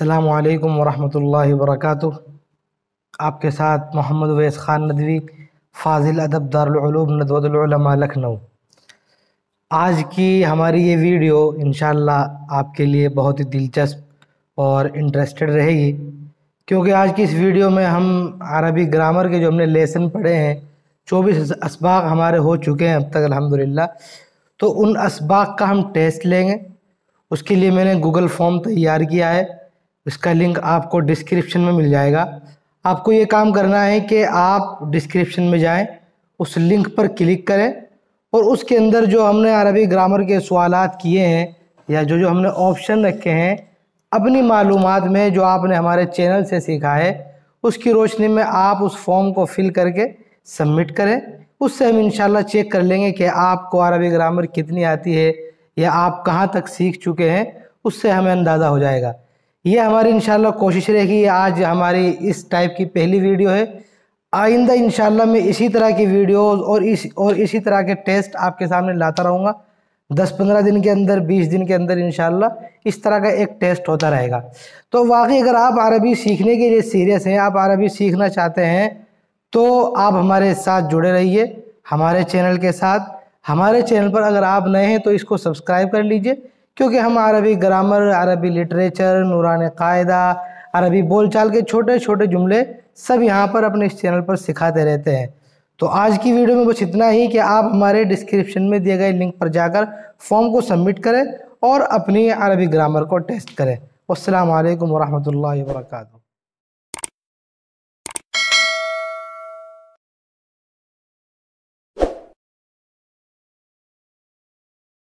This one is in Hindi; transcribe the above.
अल्लाम वरहमल वर्क आपके साथ मोहम्मद वैस ख़ान नदवी फाजिल अदब दारूब नदवतमा लखनऊ आज की हमारी ये वीडियो इन आपके लिए बहुत ही दिलचस्प और इंटरेस्टेड रहेगी क्योंकि आज की इस वीडियो में हम अरबी ग्रामर के जो हमने लेसन पढ़े हैं चौबीस असबाक हमारे हो चुके हैं अब तक अल्हम्दुलिल्लाह तो उन इसबाक का हम टेस्ट लेंगे उसके लिए मैंने गूगल फॉर्म तैयार किया है उसका लिंक आपको डिस्क्रिप्शन में मिल जाएगा आपको ये काम करना है कि आप डिस्क्रिप्शन में जाएं उस लिंक पर क्लिक करें और उसके अंदर जो हमने अरबी ग्रामर के सवाल किए हैं या जो जो हमने ऑप्शन रखे हैं अपनी मालूम में जो आपने हमारे चैनल से सीखा है उसकी रोशनी में आप उस फॉर्म को फिल करके सबमिट करें उससे हम इनशाला चेक कर लेंगे कि आपको अरबी ग्रामर कितनी आती है या आप कहाँ तक सीख चुके हैं उससे हमें अंदाज़ा हो जाएगा ये हमारी इन कोशिश रहेगी आज हमारी इस टाइप की पहली वीडियो है आइंदा इन मैं इसी तरह की वीडियोस और इस और इसी तरह के टेस्ट आपके सामने लाता रहूँगा दस पंद्रह दिन के अंदर बीस दिन के अंदर इन इस तरह का एक टेस्ट होता रहेगा तो वाकई अगर आप अरबी सीखने के लिए सीरियस हैं आप अरबी सीखना चाहते हैं तो आप हमारे साथ जुड़े रहिए हमारे चैनल के साथ हमारे चैनल पर अगर आप नए हैं तो इसको सब्सक्राइब कर लीजिए क्योंकि हम अरबी ग्रामर अरबी लिटरेचर नूरान कायदा अरबी बोलचाल के छोटे छोटे जुमले सब यहाँ पर अपने इस चैनल पर सिखाते रहते हैं तो आज की वीडियो में बस इतना ही कि आप हमारे डिस्क्रिप्शन में दिए गए लिंक पर जाकर फॉर्म को सबमिट करें और अपनी अरबी ग्रामर को टेस्ट करें अल्लाम वरहमल वर्का